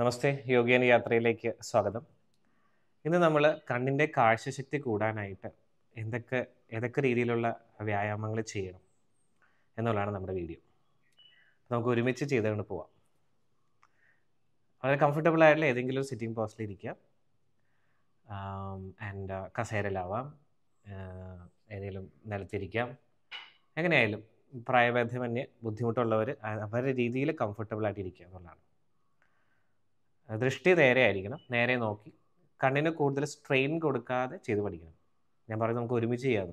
നമസ്തേ യോഗിയൻ യാത്രയിലേക്ക് സ്വാഗതം ഇന്ന് നമ്മൾ കണ്ണിൻ്റെ കാഴ്ചശക്തി കൂടാനായിട്ട് എന്തൊക്കെ ഏതൊക്കെ രീതിയിലുള്ള വ്യായാമങ്ങൾ ചെയ്യണം എന്നുള്ളതാണ് നമ്മുടെ വീഡിയോ നമുക്ക് ഒരുമിച്ച് ചെയ്തുകൊണ്ട് പോവാം വളരെ കംഫർട്ടബിൾ ആയിട്ടുള്ള ഏതെങ്കിലും ഒരു സിറ്റിംഗ് പോസ്റ്റിൽ ഇരിക്കാം ആൻഡ് കസേരയിലാവാം ഏതെങ്കിലും നിലത്തിരിക്കാം എങ്ങനെയായാലും പ്രായബാധ്യമന്യേ ബുദ്ധിമുട്ടുള്ളവർ അവരുടെ രീതിയിൽ കംഫർട്ടബിൾ ആയിട്ടിരിക്കുക എന്നുള്ളതാണ് ദൃഷ്ടി നേരെ ആയിരിക്കണം നേരെ നോക്കി കണ്ണിന് കൂടുതൽ സ്ട്രെയിൻ കൊടുക്കാതെ ചെയ്ത് പഠിക്കണം ഞാൻ പറയുന്നത് നമുക്ക് ഒരുമിച്ച് ചെയ്യാം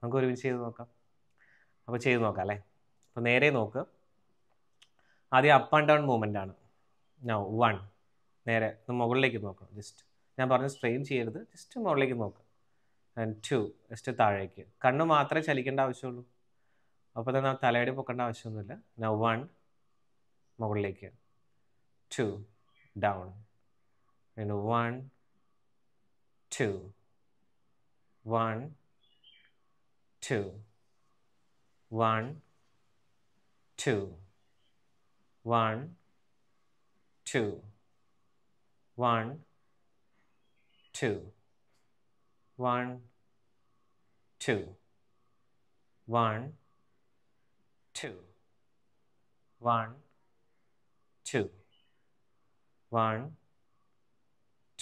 നമുക്ക് ഒരുമിച്ച് ചെയ്ത് നോക്കാം അപ്പോൾ ചെയ്ത് നോക്കാം അല്ലേ അപ്പോൾ നേരെ നോക്ക് ആദ്യം അപ്പ് ആൻഡ് ഡൗൺ മൂവ്മെൻ്റ് ആണ് നോ വൺ നേരെ മുകളിലേക്ക് നോക്കാം ജസ്റ്റ് ഞാൻ പറഞ്ഞ സ്ട്രെയിൻ ചെയ്യരുത് ജസ്റ്റ് മുകളിലേക്ക് നോക്കുക ആൻഡ് ടു ജസ്റ്റ് താഴേക്ക് കണ്ണ് മാത്രമേ ചലിക്കേണ്ട ആവശ്യമുള്ളൂ അപ്പോൾ തന്നെ തലയുടെ പൊക്കേണ്ട ആവശ്യമൊന്നുമില്ല നൗ വൺ മുകളിലേക്ക് two down and one two one two one two one two one two one two one two one two one,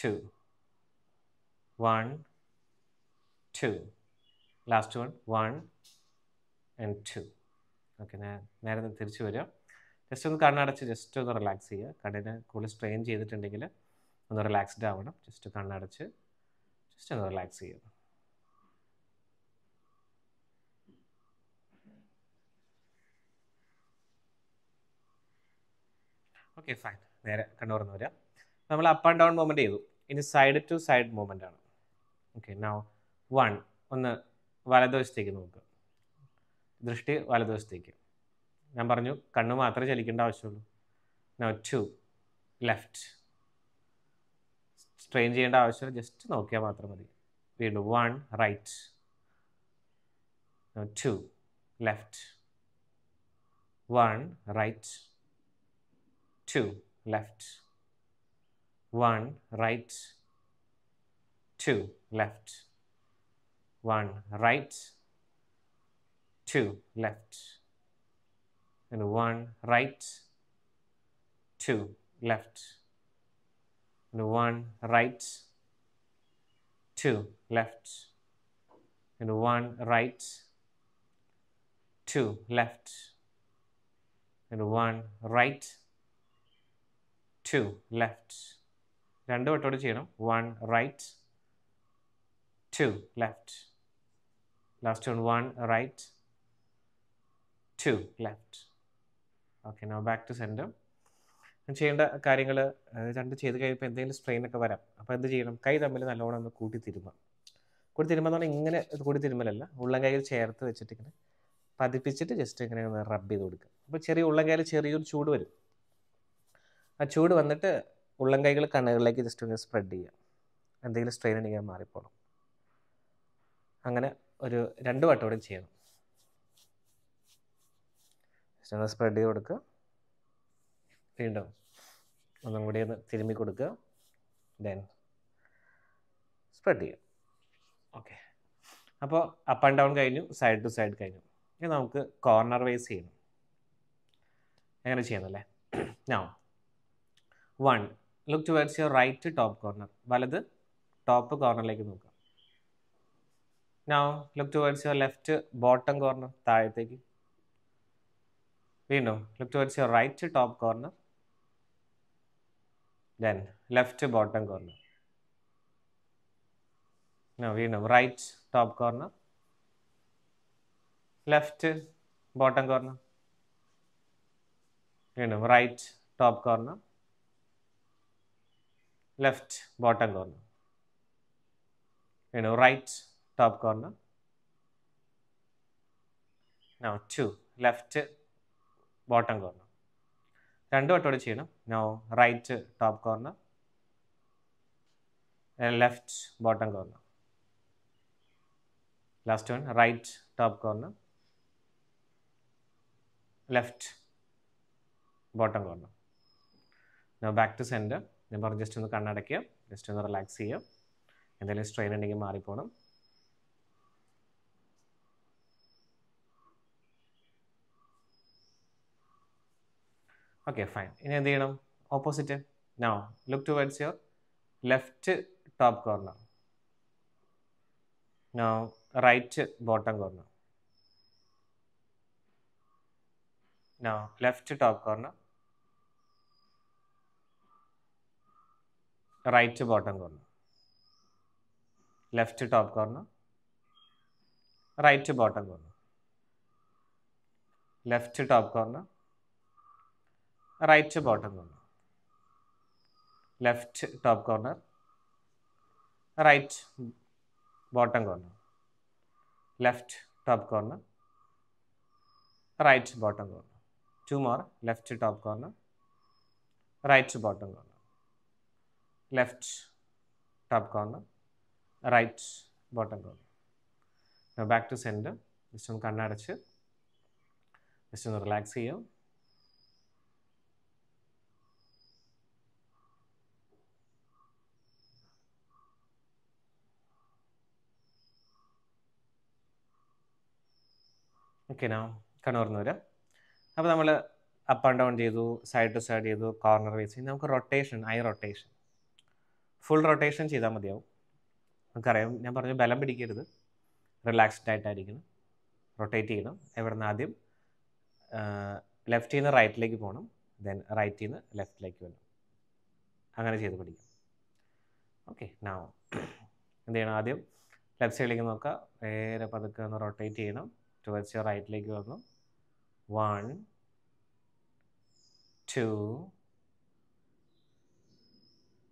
two, one, two. Last one one and two. Okay നേരെ തിരിച്ചു വരിക just ഒന്ന് കണ്ണടച്ച് just ഒന്ന് relax ചെയ്യുക കണ്ണിന് കൂടുതൽ strain ചെയ്തിട്ടുണ്ടെങ്കിൽ ഒന്ന് റിലാക്സ്ഡ് ആവണം ജസ്റ്റ് കണ്ണടച്ച് ജസ്റ്റ് ഒന്ന് റിലാക്സ് ചെയ്യുക ഓക്കെ ഫൈൻ നേരെ കണ്ണൂർ നിന്ന് വരാം നമ്മൾ അപ്പ് ആൻഡ് ഡൗൺ മൂവ്മെൻറ്റ് ചെയ്തു ഇനി സൈഡ് ടു സൈഡ് മൂവ്മെൻ്റ് ആണ് ഓക്കെ നൗ വൺ ഒന്ന് വലതുവശത്തേക്ക് നോക്കുക ദൃഷ്ടി വലതുവശത്തേക്ക് ഞാൻ പറഞ്ഞു കണ്ണ് മാത്രമേ ചലിക്കേണ്ട ആവശ്യമുള്ളൂ നൗ ടു ലെഫ്റ്റ് സ്ട്രെയിൻ ചെയ്യേണ്ട ആവശ്യമില്ല ജസ്റ്റ് നോക്കിയാൽ മാത്രം മതി വീണ്ടും one right two left one right two left, one right, two left, one right, two left, and one right, two left, and one right, two left, and one right, two left, and one right, two left രണ്ട് വട്ടോട് ചെയ്യണം one right two left last one one right two left okay now back to centre ചെയ്യേണ്ട കാര്യങ്ങൾ രണ്ട് ചെയ്ത് കഴിയുമ്പോൾ എന്തെങ്കിലും സ്ട്രെയിനൊക്കെ വരാം അപ്പോൾ എന്ത് ചെയ്യണം കൈ തമ്മിൽ നല്ലോണം ഒന്ന് കൂട്ടി തിരുമ്പ കൂടി തിരുമ്പെന്ന് പറഞ്ഞാൽ ഇങ്ങനെ കൂടി തിരുമ്പലല്ല ഉള്ളം കൈയിൽ ചേർത്ത് വെച്ചിട്ട് ഇങ്ങനെ പതിപ്പിച്ചിട്ട് ജസ്റ്റ് ഇങ്ങനെ റബ്ബ് ചെയ്ത് കൊടുക്കുക അപ്പോൾ ചെറിയ ഉള്ളം കൈയിൽ ചെറിയൊരു ചൂട് വരും ആ ചൂട് വന്നിട്ട് ഉള്ളം കൈകൾ കണ്ണുകളിലേക്ക് ജസ്റ്റ് ഒന്ന് സ്പ്രെഡ് ചെയ്യുക എന്തെങ്കിലും സ്ട്രെയിൻ ഉണ്ടെങ്കിൽ മാറിപ്പോണം അങ്ങനെ ഒരു രണ്ട് വട്ടം കൂടെ ചെയ്യണം ജസ്റ്റ് ഒന്ന് സ്പ്രെഡ് ചെയ്ത് കൊടുക്കുക വീണ്ടും ഒന്നും കൂടി ഒന്ന് തിരുമ്മി കൊടുക്കുക ദെൻ സ്പ്രെഡ് ചെയ്യുക ഓക്കെ അപ്പോൾ അപ്പ് ആൻഡ് ഡൗൺ കഴിഞ്ഞു സൈഡ് ടു സൈഡ് കഴിഞ്ഞു ഇനി നമുക്ക് കോർണർ വൈസ് ചെയ്യണം അങ്ങനെ ചെയ്യുന്നല്ലേ ഞാൻ one look towards your right top corner വലത് ടോപ്പ് കോർണറിലേക്ക് നോക്കുക now look towards your left bottom corner താഴത്തേക്ക് വീണ്ടും look towards your right top corner then left bottom corner now വീണ്ടും right top corner left bottom corner വീണ്ടും right top corner left bottom corner, you know, right top corner. Now 2, left bottom corner. രണ്ടു വട്ടോടെ ചെയ്യണം now right top corner left bottom corner last one right top corner left bottom corner now back to centre ഞാൻ പറഞ്ഞു just ഒന്ന് കണ്ണടയ്ക്കുക just ഒന്ന് relax ചെയ്യുക എന്തെങ്കിലും strain ഉണ്ടെങ്കിൽ മാറിപ്പോണം ഓക്കെ ഫൈൻ ഇനി എന്ത് ചെയ്യണം opposite now look towards your left top corner now right bottom corner now left top corner right to bottom corner left to top corner right to bottom corner left to top corner right to bottom corner left top corner right bottom corner left top corner right bottom corner two more left to top corner right to bottom corner left top corner, right bottom corner. Now back to center. Just ഒന്ന് കണ്ണടച്ച് just ഒന്ന് relax ചെയ്യാം okay നാ കണ്ണുറന്ന് വരാം അപ്പോൾ നമ്മൾ up and down ചെയ്തു side to side ചെയ്തു കോർണർ വേസ് ചെയ്തു നമുക്ക് rotation eye rotation full rotation ചെയ്താൽ മതിയാവും നമുക്കറിയാം ഞാൻ പറഞ്ഞു ബലം പിടിക്കരുത് റിലാക്സ്ഡ് ആയിട്ടായിരിക്കണം റൊട്ടേറ്റ് ചെയ്യണം എവിടുന്ന് ആദ്യം ലെഫ്റ്റിൽ നിന്ന് റൈറ്റിലേക്ക് പോകണം ദെൻ റൈറ്റിൽ നിന്ന് ലെഫ്റ്റിലേക്ക് വരണം അങ്ങനെ ചെയ്ത് പഠിക്കാം ഓക്കെ നാ എന്ത് ചെയ്യണം ആദ്യം ലെഫ്റ്റ് സൈഡിലേക്ക് നോക്കുക നേരെ പതുക്കെ ഒന്ന് റൊട്ടേറ്റ് ചെയ്യണം ടുവേർഡ്സ് യുവർ റൈറ്റിലേക്ക് വന്നു വൺ ടു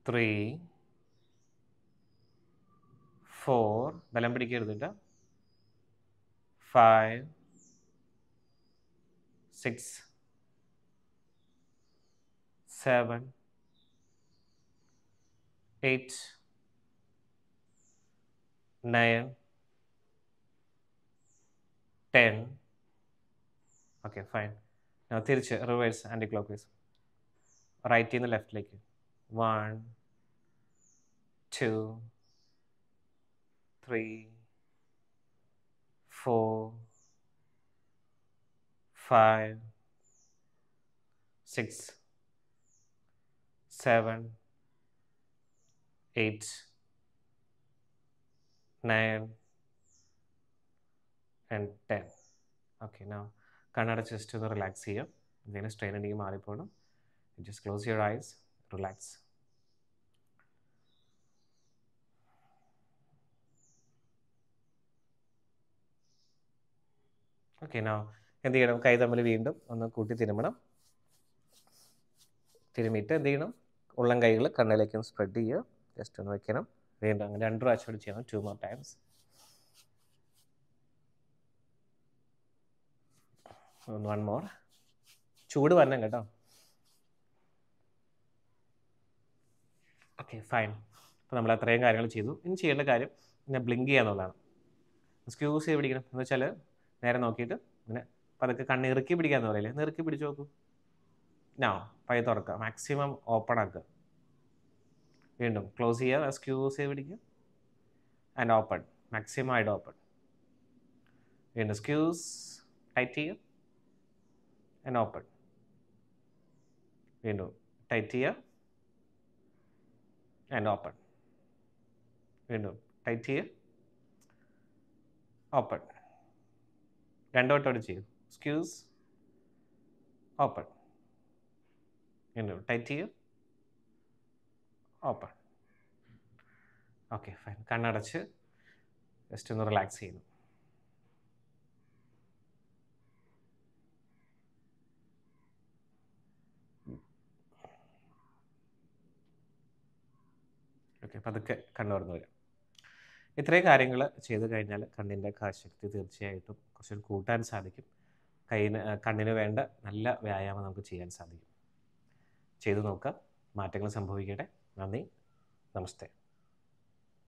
ത്രീ ഫോർ ബലം പിടിക്കരുത് കേട്ടോ five six seven eight nine ten okay fine തിരിച്ച് റിവേഴ്സ് ആൻറ്റി ക്ലോക്ക് വൈസ് റൈറ്റിൽ നിന്ന് ലെഫ്റ്റിലേക്ക് one two three, four, five, six, seven, eight, nine, and ten. Okay, now, can Kannada just to relax here. Then, strain and Just close your eyes, relax. Okay now എന്ത് ചെയ്യണം കൈ തമ്മിൽ വീണ്ടും ഒന്ന് കൂട്ടി തിരുമണം തിരുമിയിട്ട് എന്ത് ചെയ്യണം ഉള്ളം കൈകൾ ഒന്ന് സ്പ്രെഡ് ചെയ്യുക ജസ്റ്റ് ഒന്ന് വയ്ക്കണം വീണ്ടും അങ്ങനെ രണ്ട് പ്രാവശ്യം കൂടി ചെയ്യണം two more times one more ചൂട് വരണം കേട്ടോ ഓക്കെ ഫൈൻ അപ്പം നമ്മൾ അത്രയും കാര്യങ്ങൾ ചെയ്തു ഇനി ചെയ്യേണ്ട കാര്യം പിന്നെ ബ്ലിങ്ക് ചെയ്യാന്നുള്ളതാണ് എക്സ്ക്യൂസ് ചെയ്ത് പിടിക്കണം എന്ന് വെച്ചാൽ നേരെ നോക്കിയിട്ട് പിന്നെ പതുക്കെ കണ്ണിറുക്കി പിടിക്കാന്ന് പറയില്ലേ നിറുക്കി പിടിച്ചു നോക്കൂ നോ പൈ തുറക്കുക മാക്സിമം ഓപ്പൺ ആക്കുക വീണ്ടും ക്ലോസ് ചെയ്യുക എക്സ്ക്യൂസ് ചെയ്ത് പിടിക്കുക ആൻഡ് ഓപ്പൺ മാക്സിമം ആയിട്ട് ഓപ്പൺ വീണ്ടും സ്ക്യൂസ് ടൈറ്റ് ചെയ്യുക ആൻഡ് ഓപ്പൺ വീണ്ടും ടൈറ്റ് ചെയ്യുക ആൻഡ് ഓപ്പൺ വീണ്ടും ടൈറ്റ് ചെയ്യുക ഓപ്പൺ രണ്ടോട്ടോട് ചെയ്യും സ്ക്യൂസ് ഓപ്പൺ വീണ്ടും ടൈറ്റ് ചെയ്യും ഓപ്പൺ ഓക്കെ ഫൈൻ കണ്ണടച്ച് ജസ്റ്റ് ഒന്ന് റിലാക്സ് ചെയ്യുന്നു ഓക്കെ പതുക്കെ കണ്ണു തുറന്നു വരാം ഇത്രയും കാര്യങ്ങൾ ചെയ്തു കഴിഞ്ഞാൽ കണ്ണിൻ്റെ കാശക്തി തീർച്ചയായിട്ടും കുറച്ചൊരു കൂട്ടാൻ സാധിക്കും കൈന് കണ്ണിന് വേണ്ട നല്ല വ്യായാമം നമുക്ക് ചെയ്യാൻ സാധിക്കും ചെയ്തു നോക്കുക മാറ്റങ്ങൾ സംഭവിക്കട്ടെ നന്ദി നമസ്തേ